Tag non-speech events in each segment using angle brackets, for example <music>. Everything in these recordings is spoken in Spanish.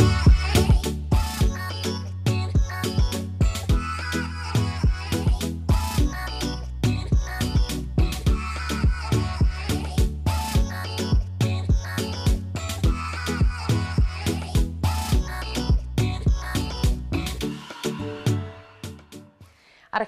Bye.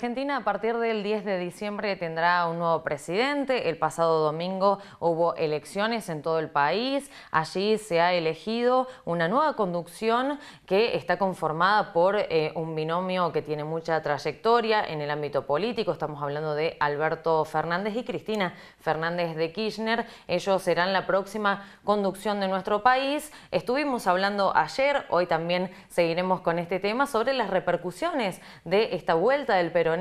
Argentina a partir del 10 de diciembre tendrá un nuevo presidente. El pasado domingo hubo elecciones en todo el país. Allí se ha elegido una nueva conducción que está conformada por eh, un binomio que tiene mucha trayectoria en el ámbito político. Estamos hablando de Alberto Fernández y Cristina Fernández de Kirchner. Ellos serán la próxima conducción de nuestro país. Estuvimos hablando ayer, hoy también seguiremos con este tema sobre las repercusiones de esta vuelta del Perú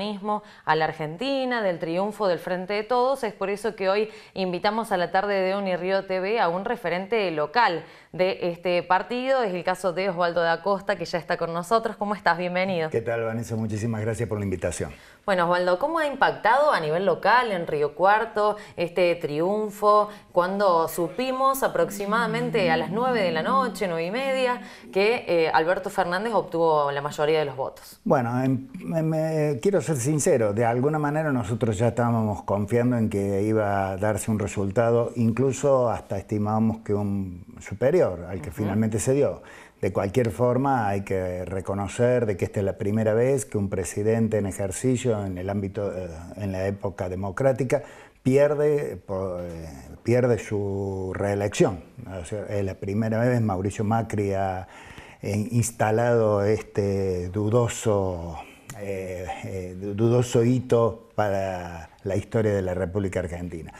a la Argentina, del triunfo del Frente de Todos. Es por eso que hoy invitamos a la tarde de Unirío TV a un referente local de este partido. Es el caso de Osvaldo de Acosta, que ya está con nosotros. ¿Cómo estás? Bienvenido. ¿Qué tal, Vanessa? Muchísimas gracias por la invitación. Bueno, Osvaldo, ¿cómo ha impactado a nivel local en Río Cuarto este triunfo? Cuando supimos aproximadamente a las nueve de la noche, nueve y media, que eh, Alberto Fernández obtuvo la mayoría de los votos. Bueno, eh, quiero ser sincero, de alguna manera nosotros ya estábamos confiando en que iba a darse un resultado, incluso hasta estimábamos que un superior al que finalmente se dio. De cualquier forma, hay que reconocer de que esta es la primera vez que un presidente en ejercicio en el ámbito, eh, en la época democrática, pierde, eh, pierde su reelección. es la primera vez Mauricio Macri ha eh, instalado este dudoso, dudoso hito para la historia de la República Argentina.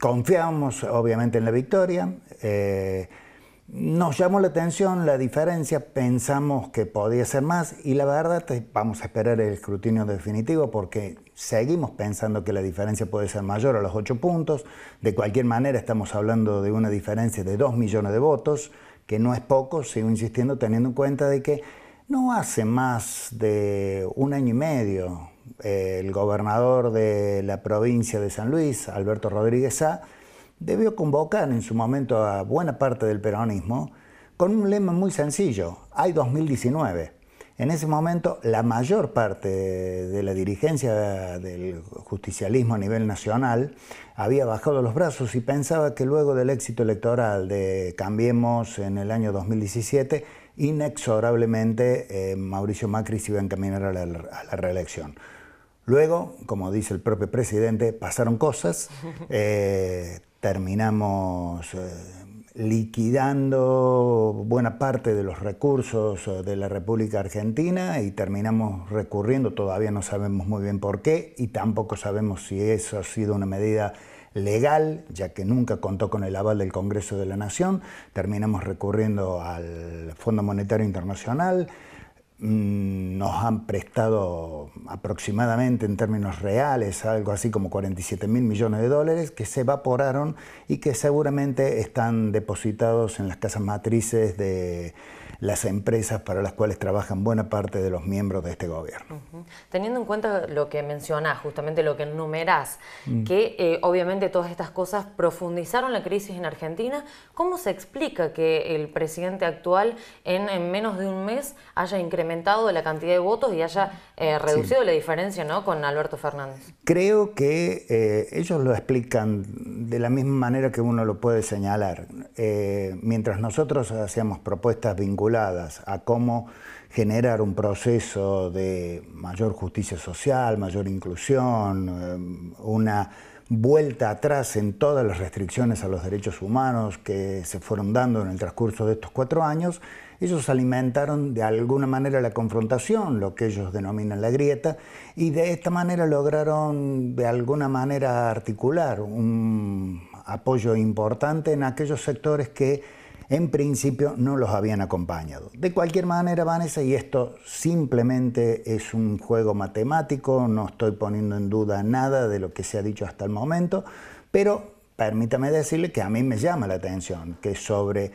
confiamos obviamente en la victoria, eh, nos llamó la atención la diferencia, pensamos que podía ser más y la verdad vamos a esperar el escrutinio definitivo porque seguimos pensando que la diferencia puede ser mayor a los ocho puntos. De cualquier manera estamos hablando de una diferencia de 2 millones de votos, que no es poco, sigo insistiendo, teniendo en cuenta de que no hace más de un año y medio eh, el gobernador de la provincia de San Luis, Alberto Rodríguez A, debió convocar en su momento a buena parte del peronismo con un lema muy sencillo, hay 2019. En ese momento la mayor parte de la dirigencia del justicialismo a nivel nacional había bajado los brazos y pensaba que luego del éxito electoral de Cambiemos en el año 2017, inexorablemente eh, Mauricio Macri se iba a encaminar a la, reelección. Luego, como dice el propio presidente, pasaron cosas, <laughs> terminamos eh, liquidando buena parte de los recursos eh, de la República Argentina y terminamos recurriendo, todavía no sabemos muy bien por qué y tampoco sabemos si eso ha sido una medida legal, ya que nunca contó con el aval del Congreso de la Nación, terminamos recurriendo al Fondo Monetario Internacional, Mm, nos han prestado aproximadamente en términos reales algo así como 47 mil millones de dólares que se evaporaron y que seguramente están depositados en las casas matrices de las empresas para las cuales trabajan buena parte de los miembros de este gobierno. Teniendo en cuenta lo que mencionás, justamente lo que enumerás, mm. que eh, obviamente todas estas cosas profundizaron la crisis en Argentina, ¿cómo se explica que el presidente actual en, menos de un mes haya incrementado la cantidad de votos y haya eh, reducido la diferencia ¿no? con Alberto Fernández? Creo que eh, ellos lo explican de la misma manera que uno lo puede señalar. mientras nosotros hacíamos propuestas vinculadas a cómo generar un proceso de mayor justicia social, mayor inclusión, eh, una vuelta atrás en todas las restricciones a los derechos humanos que se fueron dando en el transcurso de estos cuatro años, ellos alimentaron de alguna manera la confrontación, lo que ellos denominan la grieta, y de esta manera lograron de alguna manera articular un apoyo importante en aquellos sectores que en principio no los habían acompañado. De cualquier manera, Vanessa, y esto simplemente es un juego matemático, no estoy poniendo en duda nada de lo que se ha dicho hasta el momento, pero permítame decirle que a mí me llama la atención que sobre,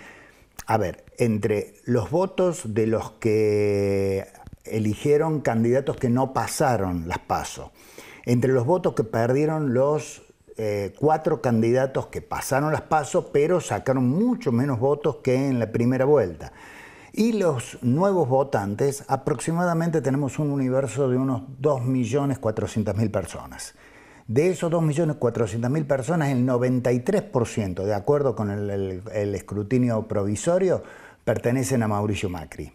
a ver, entre los votos de los que eligieron candidatos que no pasaron las pasos, entre los votos que perdieron los eh, cuatro candidatos que pasaron las pasos, pero sacaron mucho menos votos que en la primera vuelta. Y los nuevos votantes, aproximadamente tenemos un universo de unos 2.400.000 personas. De esos 2.400.000 personas, el 93%, de acuerdo con el, el, escrutinio provisorio, pertenecen a Mauricio Macri.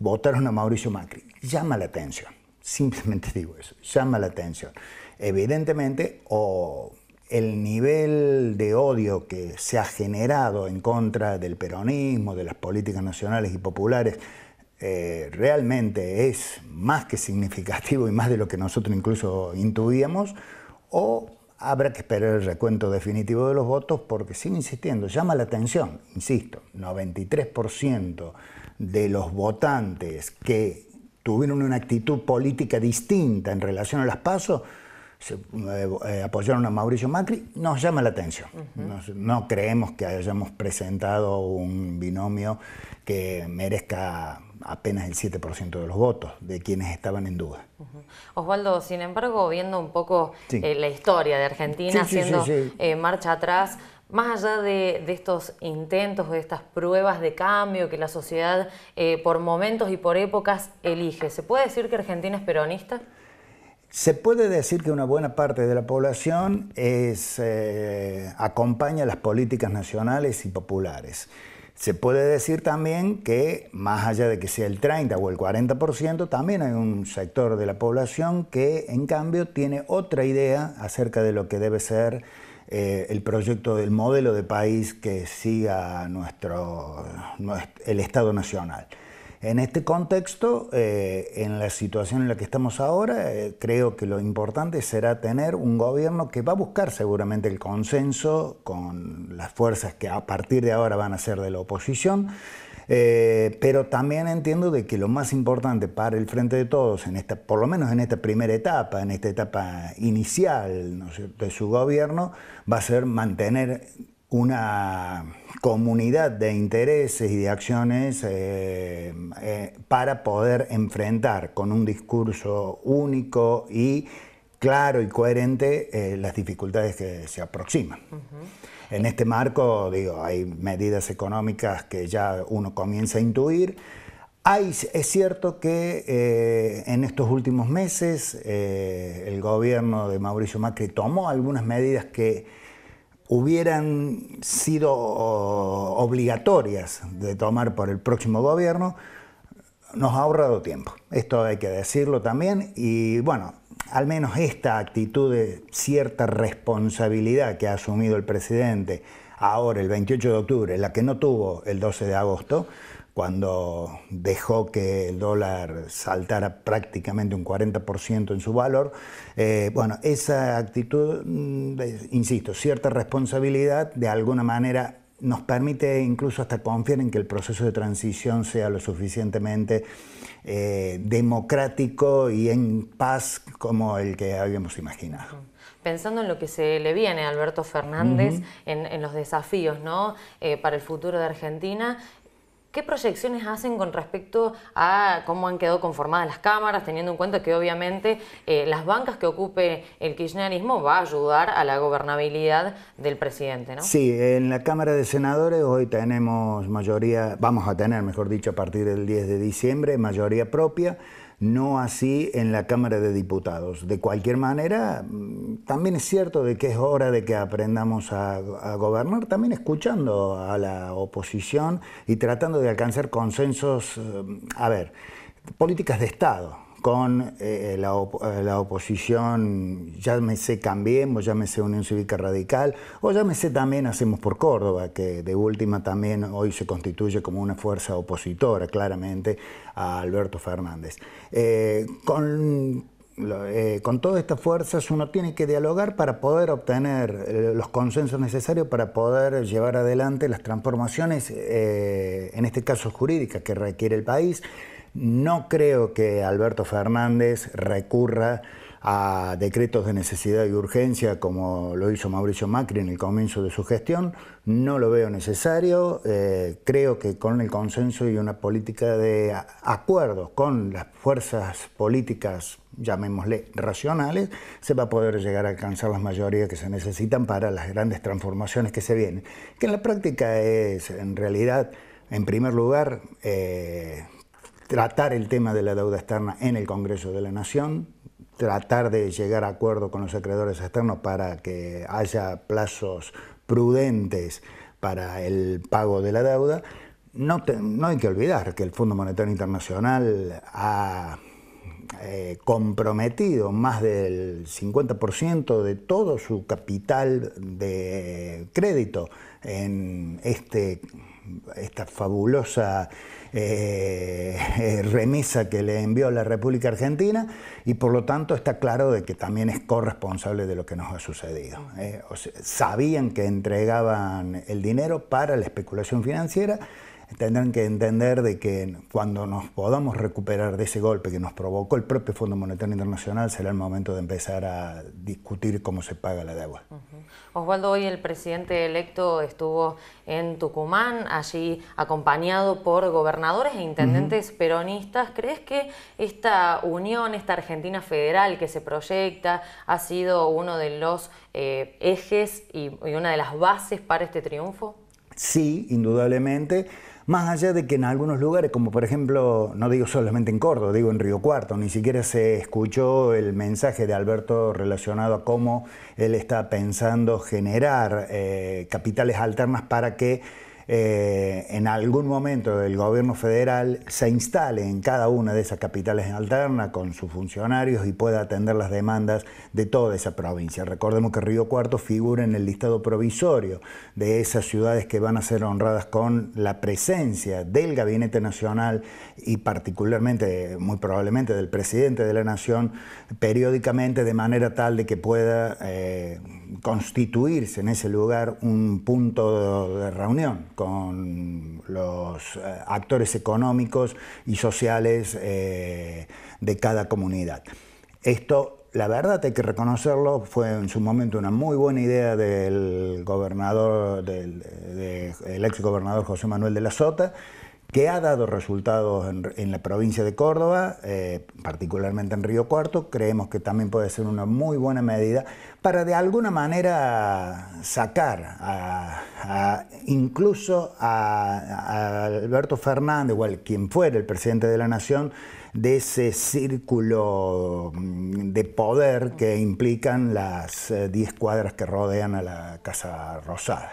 Votaron a Mauricio Macri. Llama la atención. Simplemente digo eso. Llama la atención. Evidentemente, o el nivel de odio que se ha generado en contra del peronismo, de las políticas nacionales y populares, eh, realmente es más que significativo y más de lo que nosotros incluso intuíamos, o habrá que esperar el recuento definitivo de los votos porque sigue insistiendo, llama la atención, insisto, 93% de los votantes que tuvieron una actitud política distinta en relación a las pasos, se eh, eh, apoyaron a Mauricio Macri, nos llama la atención. no creemos que hayamos presentado un binomio que merezca apenas el 7% de los votos de quienes estaban en duda. Osvaldo, sin embargo, viendo un poco eh, la historia de Argentina, haciendo marcha atrás, más allá de, de, estos intentos, de estas pruebas de cambio que la sociedad por momentos y por épocas elige, ¿se puede decir que Argentina es peronista? Se puede decir que una buena parte de la población eh, acompaña las políticas nacionales y populares. Se puede decir también que, más allá de que sea el 30 o el 40%, también hay un sector de la población que, en cambio, tiene otra idea acerca de lo que debe ser eh, el proyecto del modelo de país que siga nuestro el Estado Nacional. En este contexto, eh, en la situación en la que estamos ahora, eh, creo que lo importante será tener un gobierno que va a buscar seguramente el consenso con las fuerzas que a partir de ahora van a ser de la oposición, eh, pero también entiendo de que lo más importante para el frente de todos, por lo menos en esta primera etapa, en esta etapa inicial de su gobierno, va a ser mantener una comunidad de intereses y de acciones eh, eh, para poder enfrentar con un discurso único y claro y coherente eh, las dificultades que se aproximan. En este marco, digo, hay medidas económicas que ya uno comienza a intuir. Hay, es cierto que en estos últimos meses el gobierno de Mauricio Macri tomó algunas medidas que hubieran sido obligatorias de tomar por el próximo gobierno, nos ha ahorrado tiempo. Esto hay que decirlo también. Y bueno, al menos esta actitud de cierta responsabilidad que ha asumido el presidente ahora, el 28 de octubre, la que no tuvo el 12 de agosto, cuando dejó que el dólar saltara prácticamente un 40% en su valor. Eh, bueno, esa actitud, mm, insisto, cierta responsabilidad de alguna manera nos permite incluso hasta confiar en que el proceso de transición sea lo suficientemente eh, democrático y en paz como el que habíamos imaginado pensando en lo que se le viene a Alberto Fernández, en, los desafíos ¿no? Eh, para el futuro de Argentina, ¿Qué proyecciones hacen con respecto a cómo han quedado conformadas las cámaras, teniendo en cuenta que obviamente eh, las bancas que ocupe el kirchnerismo va a ayudar a la gobernabilidad del presidente? ¿no? Sí, en la Cámara de Senadores hoy tenemos mayoría, vamos a tener, mejor dicho, a partir del 10 de diciembre, mayoría propia no así en la Cámara de Diputados. De cualquier manera, mm, también es cierto de que es hora de que aprendamos a, a gobernar, también escuchando a la oposición y tratando de alcanzar consensos, eh, a ver, políticas de Estado con eh, eh, eh, la, oposición, llámese Cambiemos, llámese Unión Cívica Radical, o llámese también Hacemos por Córdoba, que de última también hoy se constituye como una fuerza opositora, claramente, a Alberto Fernández. con con todas estas fuerzas uno tiene que dialogar para poder obtener los consensos necesarios para poder llevar adelante las transformaciones, en este caso jurídicas, que requiere el país. No creo que Alberto Fernández recurra a decretos de necesidad y urgencia como lo hizo Mauricio Macri en el comienzo de su gestión. No lo veo necesario. Eh, creo que con el consenso y una política de acuerdos con las fuerzas políticas, llamémosle racionales, se va a poder llegar a alcanzar las mayorías que se necesitan para las grandes transformaciones que se vienen. Que en la práctica es, en realidad, en primer lugar, eh, tratar el tema de la deuda externa en el Congreso de la Nación, tratar de llegar a acuerdo con los acreedores externos para que haya plazos prudentes para el pago de la deuda. No, hay que olvidar que el Fondo Monetario Internacional ha eh, comprometido más del 50% de todo su capital de crédito en este, esta fabulosa eh, eh, remesa que le envió la República Argentina y por lo tanto está claro de que también es corresponsable de lo que nos ha sucedido. Eh, sabían que entregaban el dinero para la especulación financiera, tendrán que entender de que cuando nos podamos recuperar de ese golpe que nos provocó el propio Fondo Monetario Internacional será el momento de empezar a discutir cómo se paga la deuda. Oswaldo, Osvaldo, hoy el presidente electo estuvo en Tucumán, allí acompañado por gobernadores gobernadores e intendentes peronistas, ¿crees que esta unión, esta Argentina federal que se proyecta, ha sido uno de los eh, ejes y, una de las bases para este triunfo? Sí, indudablemente más allá de que en algunos lugares, como por ejemplo, no digo solamente en Córdoba, digo en Río Cuarto, ni siquiera se escuchó el mensaje de Alberto relacionado a cómo él está pensando generar eh, capitales alternas para que eh, en algún momento el gobierno federal se instale en cada una de esas capitales en alterna con sus funcionarios y pueda atender las demandas de toda esa provincia. Recordemos que Río Cuarto figura en el listado provisorio de esas ciudades que van a ser honradas con la presencia del Gabinete Nacional y particularmente, muy probablemente, del presidente de la Nación periódicamente de manera tal de que pueda eh, constituirse en ese lugar un punto de reunión con los eh, actores económicos y sociales eh, de cada comunidad. Esto, la verdad, hay que reconocerlo, fue en su momento una muy buena idea del gobernador, del, del ex gobernador José Manuel de la Sota, que ha dado resultados en, la provincia de Córdoba, eh, particularmente en Río Cuarto, creemos que también puede ser una muy buena medida para de alguna manera sacar incluso a, Alberto Fernández o quien fuera el presidente de la Nación de ese círculo mm, de poder que implican las 10 eh, cuadras que rodean a la Casa Rosada,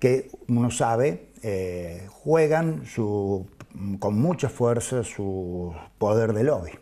que uno sabe eh, juegan su, con mucha fuerza su poder de lobby.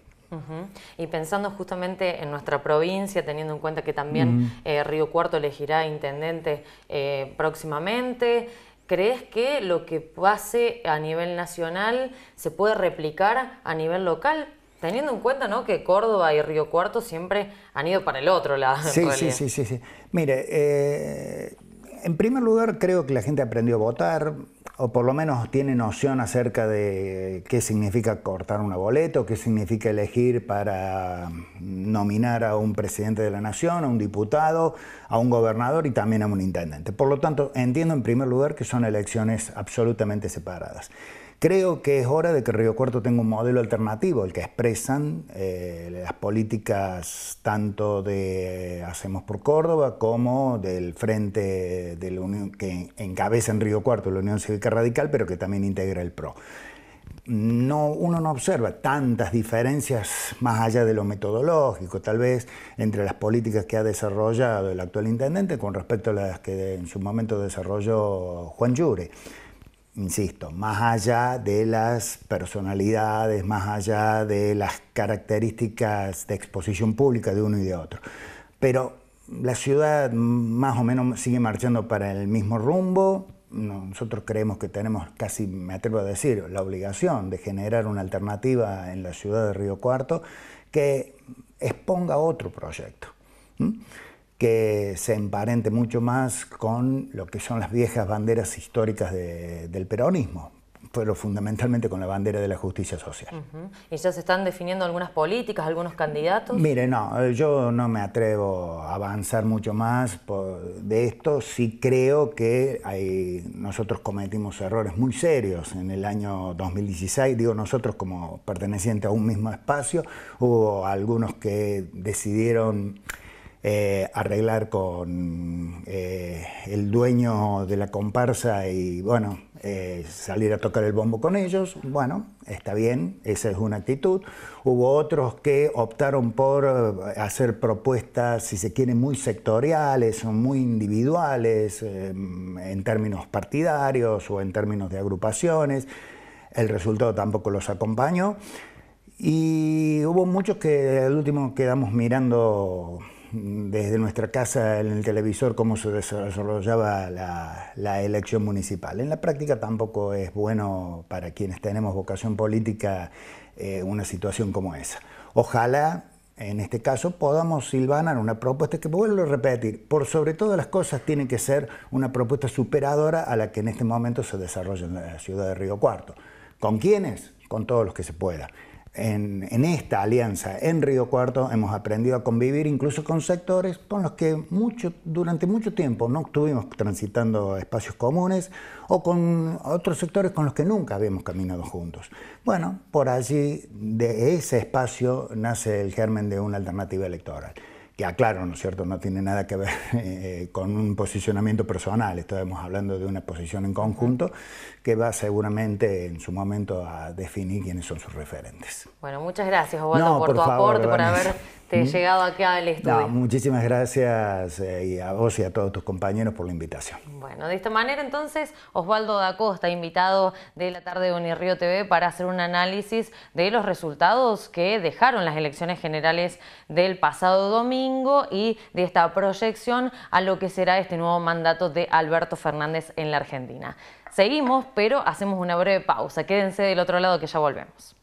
Y pensando justamente en nuestra provincia, teniendo en cuenta que también eh, Río Cuarto elegirá intendente eh, próximamente, ¿crees que lo que pase a nivel nacional se puede replicar a nivel local? Teniendo en cuenta ¿no? que Córdoba y Río Cuarto siempre han ido para el otro lado. Sí, sí, sí, sí, sí, Mire, en primer lugar, creo que la gente aprendió a votar, o por lo menos tiene noción acerca de qué significa cortar una boleta, o qué significa elegir para nominar a un presidente de la nación, a un diputado, a un gobernador y también a un intendente. Por lo tanto, entiendo en primer lugar que son elecciones absolutamente separadas. Creo que es hora de que Río Cuarto tenga un modelo alternativo, el que expresan eh, las políticas tanto de Hacemos por Córdoba como del Frente que encabeza en Río Cuarto la Unión Cívica Radical, pero que también integra el PRO. No, uno no observa tantas diferencias más allá de lo metodológico, tal vez entre las políticas que ha desarrollado el actual intendente con respecto a las que en su momento desarrolló Juan Llure insisto, más allá de las personalidades, más allá de las características de exposición pública de uno y de otro. Pero la ciudad más o menos sigue marchando para el mismo rumbo. Nosotros creemos que tenemos casi, me atrevo a decir, la obligación de generar una alternativa en la ciudad de Río Cuarto que exponga otro proyecto que se emparente mucho más con lo que son las viejas banderas históricas del peronismo, pero fundamentalmente con la bandera de la justicia social. ¿Y ya se están definiendo algunas políticas, algunos candidatos? Mire, no, yo no me atrevo a avanzar mucho más de esto. Sí creo que hay, nosotros cometimos errores muy serios en el año 2016. Digo, nosotros como pertenecientes a un mismo espacio, hubo algunos que decidieron eh, arreglar con eh, el dueño de la comparsa y bueno, eh, salir a tocar el bombo con ellos, bueno, está bien, esa es una actitud. Hubo otros que optaron por hacer propuestas, si se quieren muy sectoriales o muy individuales, en términos partidarios o en términos de agrupaciones. El resultado tampoco los acompañó. Y hubo muchos que al último quedamos mirando desde nuestra casa en el televisor cómo se desarrollaba la, elección municipal. En la práctica tampoco es bueno para quienes tenemos vocación política eh, una situación como esa. Ojalá en este caso podamos silvanar una propuesta que, vuelvo a repetir, por sobre todas las cosas tiene que ser una propuesta superadora a la que en este momento se desarrolla en la ciudad de Río Cuarto. ¿Con quiénes? Con todos los que se pueda en, esta alianza en Río Cuarto hemos aprendido a convivir incluso con sectores con los que mucho, durante mucho tiempo no estuvimos transitando espacios comunes o con otros sectores con los que nunca habíamos caminado juntos. Bueno, por allí de ese espacio nace el germen de una alternativa electoral que aclaro, ¿no es cierto?, no tiene nada que ver <laughs> eh, con un posicionamiento personal, estamos hablando de una posición en conjunto que va seguramente en su momento a definir quiénes son sus referentes. Bueno, muchas gracias, Osvaldo, por, tu aporte, por haber <laughs> te este, he llegado aquí al estudio. muchísimas gracias eh, y a vos y a todos tus compañeros por la invitación. Bueno, de esta manera entonces, Osvaldo da Costa, invitado de la tarde de Unirío TV para hacer un análisis de los resultados que dejaron las elecciones generales del pasado domingo y de esta proyección a lo que será este nuevo mandato de Alberto Fernández en la Argentina. Seguimos, pero hacemos una breve pausa. Quédense del otro lado que ya volvemos.